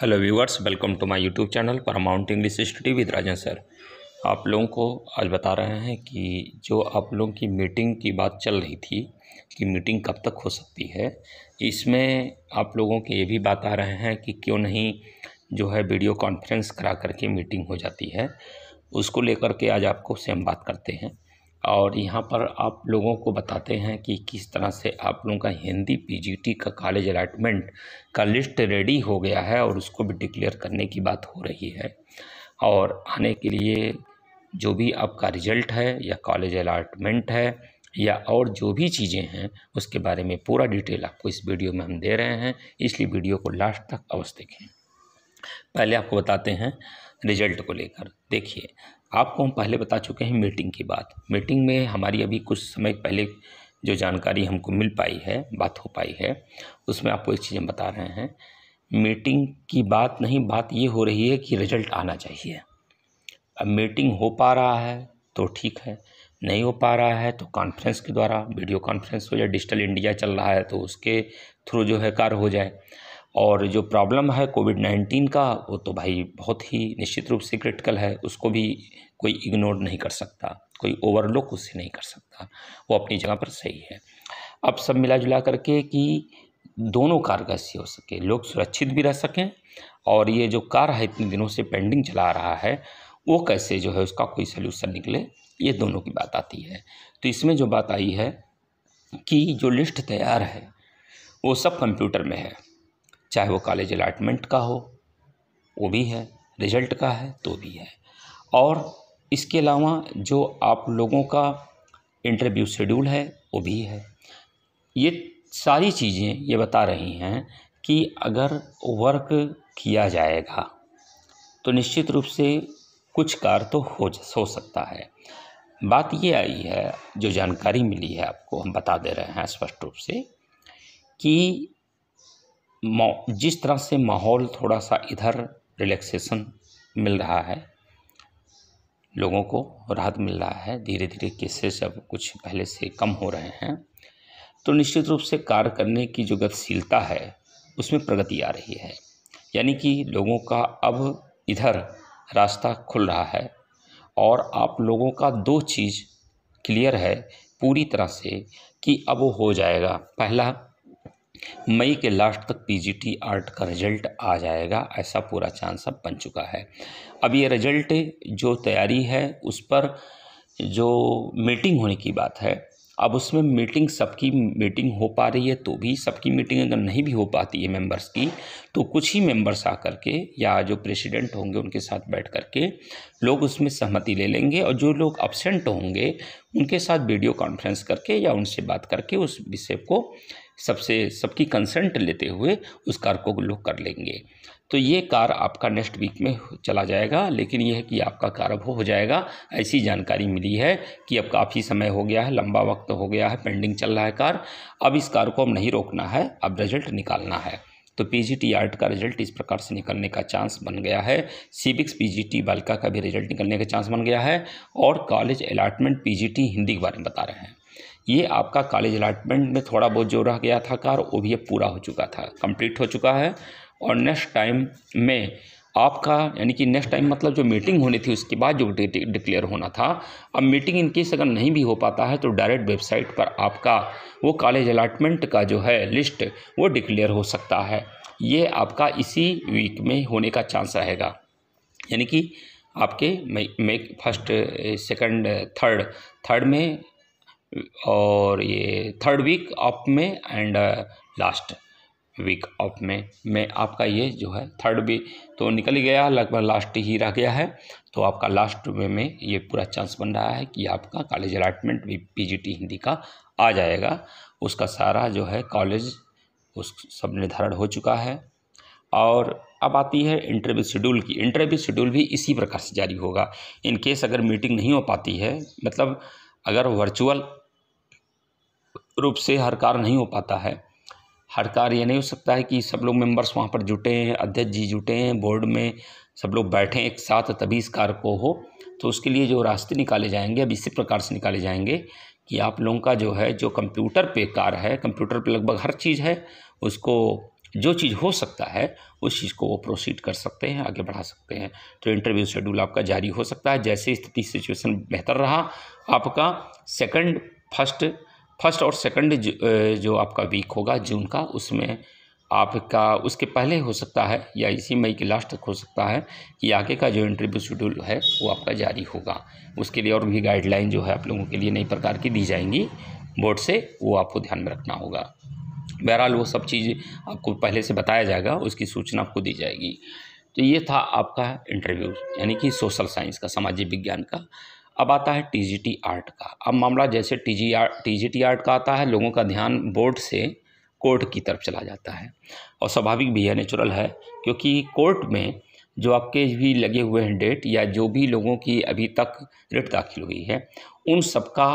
hello viewers welcome to my YouTube channel Paramount English study with Rajan sir आप लोगों को आज बता रहे हैं कि जो आप लोगों की मीटिंग की बात चल रही थी कि मीटिंग कब तक हो सकती है इसमें आप लोगों के ये भी बात आ रहे हैं कि क्यों नहीं जो है वीडियो कॉन्फ्रेंस करा करके मीटिंग हो जाती है उसको लेकर के आज आपको से हम बात करते हैं और यहाँ पर आप लोगों को बताते हैं कि किस तरह से आप लोगों का हिंदी पीजीटी का कॉलेज अलाटमेंट का लिस्ट रेडी हो गया है और उसको भी डिक्लेयर करने की बात हो रही है और आने के लिए जो भी आपका रिजल्ट है या कॉलेज अलाटमेंट है या और जो भी चीज़ें हैं उसके बारे में पूरा डिटेल आपको इस वीडियो में हम दे रहे हैं इसलिए वीडियो को लास्ट तक अवश्य देखें पहले आपको बताते हैं रिजल्ट को लेकर देखिए आपको हम पहले बता चुके हैं मीटिंग की बात मीटिंग में हमारी अभी कुछ समय पहले जो जानकारी हमको मिल पाई है बात हो पाई है उसमें आपको एक चीज़ हम बता रहे हैं मीटिंग की बात नहीं बात ये हो रही है कि रिजल्ट आना चाहिए अब मीटिंग हो पा रहा है तो ठीक है नहीं हो पा रहा है तो कॉन्फ्रेंस के द्वारा वीडियो कॉन्फ्रेंस हो जाए डिजिटल इंडिया चल रहा है तो उसके थ्रू जो है कार्य हो जाए और जो प्रॉब्लम है कोविड नाइन्टीन का वो तो भाई बहुत ही निश्चित रूप से क्रिटिकल है उसको भी कोई इग्नोर नहीं कर सकता कोई ओवरलुक उससे नहीं कर सकता वो अपनी जगह पर सही है अब सब मिला जुला करके कि दोनों कार से हो सके लोग सुरक्षित भी रह सकें और ये जो कार है इतने दिनों से पेंडिंग चला रहा है वो कैसे जो है उसका कोई सल्यूशन निकले ये दोनों की बात आती है तो इसमें जो बात आई है कि जो लिस्ट तैयार है वो सब कंप्यूटर में है चाहे वो कॉलेज अलाटमेंट का हो वो भी है रिजल्ट का है तो भी है और इसके अलावा जो आप लोगों का इंटरव्यू शेड्यूल है वो भी है ये सारी चीज़ें ये बता रही हैं कि अगर वर्क किया जाएगा तो निश्चित रूप से कुछ कार्य तो हो हो सकता है बात ये आई है जो जानकारी मिली है आपको हम बता दे रहे हैं स्पष्ट रूप से कि जिस तरह से माहौल थोड़ा सा इधर रिलैक्सेशन मिल रहा है लोगों को राहत मिल रहा है धीरे धीरे केसेस अब कुछ पहले से कम हो रहे हैं तो निश्चित रूप से कार्य करने की जो गतिशीलता है उसमें प्रगति आ रही है यानी कि लोगों का अब इधर रास्ता खुल रहा है और आप लोगों का दो चीज़ क्लियर है पूरी तरह से कि अब वो हो जाएगा पहला मई के लास्ट तक पीजीटी आर्ट का रिजल्ट आ जाएगा ऐसा पूरा चांस अब बन चुका है अब ये रिजल्ट जो तैयारी है उस पर जो मीटिंग होने की बात है अब उसमें मीटिंग सबकी मीटिंग हो पा रही है तो भी सबकी मीटिंग अगर नहीं भी हो पाती है मेंबर्स की तो कुछ ही मेंबर्स आ करके या जो प्रेसिडेंट होंगे उनके साथ बैठ करके लोग उसमें सहमति ले लेंगे और जो लोग एबसेंट होंगे उनके साथ वीडियो कॉन्फ्रेंस करके या उनसे बात करके उस विषय को सबसे सबकी कंसेंट लेते हुए उस कार को लोग कर लेंगे तो ये कार आपका नेक्स्ट वीक में चला जाएगा लेकिन यह है कि आपका कार अब हो जाएगा ऐसी जानकारी मिली है कि अब काफ़ी समय हो गया है लंबा वक्त हो गया है पेंडिंग चल रहा है कार अब इस कार को अब नहीं रोकना है अब रिजल्ट निकालना है तो पीजीटी आर्ट का रिजल्ट इस प्रकार से निकलने का चांस बन गया है सिविक्स पीजीटी बालिका का भी रिजल्ट निकलने का चांस बन गया है और कॉलेज अलाटमेंट पीजीटी हिंदी के बारे में बता रहे हैं ये आपका कॉलेज अलाटमेंट में थोड़ा बहुत जो रह गया था कार वो भी अब पूरा हो चुका था कंप्लीट हो चुका है और नेक्स्ट टाइम में आपका यानी कि नेक्स्ट टाइम मतलब जो मीटिंग होनी थी उसके बाद जो डिक्लेयर होना था अब मीटिंग इनकेस अगर नहीं भी हो पाता है तो डायरेक्ट वेबसाइट पर आपका वो कॉलेज अलाटमेंट का जो है लिस्ट वो डिक्लेयर हो सकता है ये आपका इसी वीक में होने का चांस रहेगा यानी कि आपके मई फर्स्ट सेकंड थर्ड थर्ड में और ये थर्ड वीक ऑफ में एंड लास्ट वीक ऑफ में में आपका ये जो है थर्ड भी तो निकल ही गया लगभग लास्ट ही रह गया है तो आपका लास्ट वे में ये पूरा चांस बन रहा है कि आपका कॉलेज अलाटमेंट भी पीजीटी हिंदी का आ जाएगा उसका सारा जो है कॉलेज उस सब निर्धारण हो चुका है और अब आती है इंटरव्यू शेड्यूल की इंटरव्यू शेड्यूल भी इसी प्रकार से जारी होगा इन केस अगर मीटिंग नहीं हो पाती है मतलब अगर वर्चुअल रूप से हर कार्य नहीं हो पाता है हर कार्य ये नहीं हो सकता है कि सब लोग मेंबर्स वहाँ पर जुटे हैं अध्यक्ष जी जुटे हैं बोर्ड में सब लोग बैठें एक साथ तभी इस कार्य को हो तो उसके लिए जो रास्ते निकाले जाएंगे अब इसी प्रकार से निकाले जाएंगे कि आप लोगों का जो है जो कंप्यूटर पे कार्य है कंप्यूटर पे लगभग हर चीज़ है उसको जो चीज़ हो सकता है उस चीज़ को वो प्रोसीड कर सकते हैं आगे बढ़ा सकते हैं तो इंटरव्यू शेड्यूल आपका जारी हो सकता है जैसे स्थिति सिचुएशन बेहतर रहा आपका सेकंड फर्स्ट फर्स्ट और सेकंड जो आपका वीक होगा जून का उसमें आपका उसके पहले हो सकता है या इसी मई के लास्ट तक हो सकता है कि आगे का जो इंटरव्यू शेड्यूल है वो आपका जारी होगा उसके लिए और भी गाइडलाइन जो है आप लोगों के लिए नई प्रकार की दी जाएंगी बोर्ड से वो आपको ध्यान में रखना होगा बहरहाल वो सब चीज़ आपको पहले से बताया जाएगा उसकी सूचना आपको दी जाएगी तो ये था आपका इंटरव्यू यानी कि सोशल साइंस का सामाजिक विज्ञान का अब आता है टीजीटी आर्ट का अब मामला जैसे टीजी जी टीजीटी आर्ट का आता है लोगों का ध्यान बोर्ड से कोर्ट की तरफ चला जाता है और स्वाभाविक भी है नेचुरल है क्योंकि कोर्ट में जो आपके भी लगे हुए हैं डेट या जो भी लोगों की अभी तक रिट दाखिल हुई है उन सबका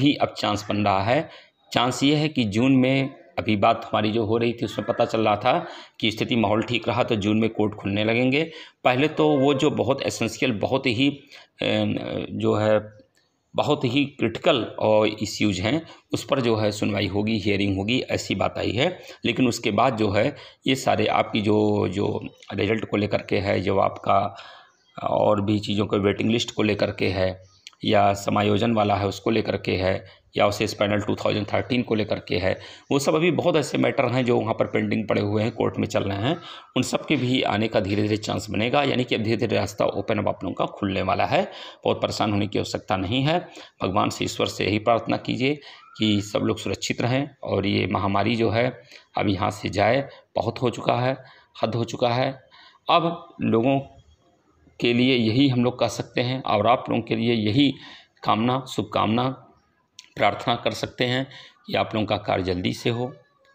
भी अब चांस बन रहा है चांस ये है कि जून में अभी बात हमारी जो हो रही थी उसमें पता चल रहा था कि स्थिति माहौल ठीक रहा तो जून में कोर्ट खुलने लगेंगे पहले तो वो जो बहुत एसेंशियल बहुत ही जो है बहुत ही क्रिटिकल और इश्यूज हैं उस पर जो है सुनवाई होगी हियरिंग होगी ऐसी बात आई है लेकिन उसके बाद जो है ये सारे आपकी जो जो रिजल्ट को लेकर के है जो आपका और भी चीज़ों के वेटिंग लिस्ट को लेकर के है या समायोजन वाला है उसको लेकर के है या उसे स्पैनल 2013 को लेकर के है वो सब अभी बहुत ऐसे मैटर हैं जो वहाँ पर पेंडिंग पड़े हुए हैं कोर्ट में चल रहे हैं उन सब के भी आने का धीरे धीरे चांस बनेगा यानी कि अब धीरे धीरे रास्ता ओपन अब आप लोगों का खुलने वाला है बहुत परेशान होने की आवश्यकता नहीं है भगवान से ईश्वर से यही प्रार्थना कीजिए कि सब लोग सुरक्षित रहें और ये महामारी जो है अब यहाँ से जाए बहुत हो चुका है हद हो चुका है अब लोगों के लिए यही हम लोग कह सकते हैं और आप लोगों के लिए यही कामना शुभकामना प्रार्थना कर सकते हैं कि आप लोगों का कार्य जल्दी से हो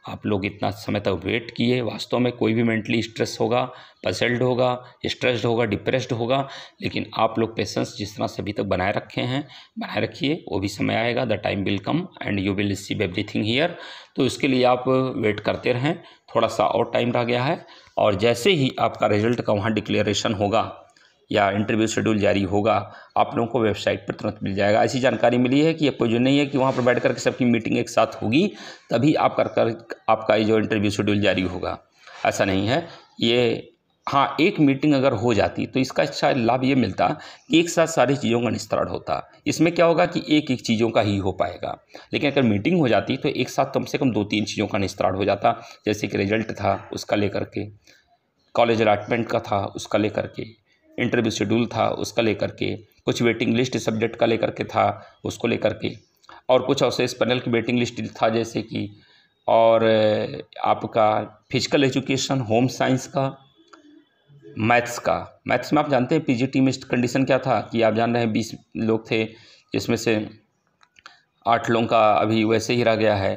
आप लोग इतना समय तक वेट किए वास्तव में कोई भी मेंटली स्ट्रेस होगा पजल्ड होगा स्ट्रेस्ड होगा डिप्रेस्ड होगा लेकिन आप लोग पेशेंस जिस तरह से अभी तक बनाए रखे हैं बनाए रखिए वो भी समय आएगा the time will come and you will receive everything here तो इसके लिए आप वेट करते रहें थोड़ा सा और टाइम रह गया है और जैसे ही आपका रिजल्ट का वहाँ डिक्लेरेशन होगा या इंटरव्यू शेड्यूल जारी होगा आप लोगों को वेबसाइट पर तुरंत मिल जाएगा ऐसी जानकारी मिली है कि ये कोई नहीं है कि वहाँ पर बैठ करके सबकी मीटिंग एक साथ होगी तभी आप कर, कर आपका ये जो इंटरव्यू शेड्यूल जारी होगा ऐसा नहीं है ये हाँ एक मीटिंग अगर हो जाती तो इसका अच्छा लाभ ये मिलता कि एक साथ सारी चीज़ों का निस्तारण होता इसमें क्या होगा कि एक एक चीज़ों का ही हो पाएगा लेकिन अगर मीटिंग हो जाती तो एक साथ कम से कम दो तीन चीज़ों का निस्तारण हो जाता जैसे कि रिजल्ट था उसका लेकर के कॉलेज अलाटमेंट का था उसका लेकर के इंटरव्यू शेड्यूल था उसका लेकर के कुछ वेटिंग लिस्ट सब्जेक्ट का लेकर के था उसको लेकर के और कुछ अवशेष पैनल की वेटिंग लिस्ट था जैसे कि और आपका फिजिकल एजुकेशन होम साइंस का मैथ्स का मैथ्स में आप जानते हैं पीजीटी में कंडीशन क्या था कि आप जान रहे हैं बीस लोग थे जिसमें से आठ लोगों का अभी वैसे ही रह गया है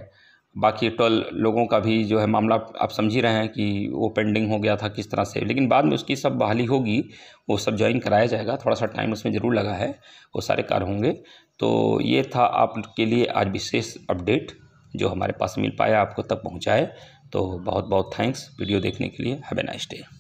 बाकी टोल लोगों का भी जो है मामला आप समझ ही रहे हैं कि वो पेंडिंग हो गया था किस तरह से लेकिन बाद में उसकी सब बहाली होगी वो सब ज्वाइन कराया जाएगा थोड़ा सा टाइम उसमें ज़रूर लगा है वो सारे कार्य होंगे तो ये था आपके लिए आज विशेष अपडेट जो हमारे पास मिल पाया आपको तक पहुँचाए तो बहुत बहुत थैंक्स वीडियो देखने के लिए हैवे नाइस डे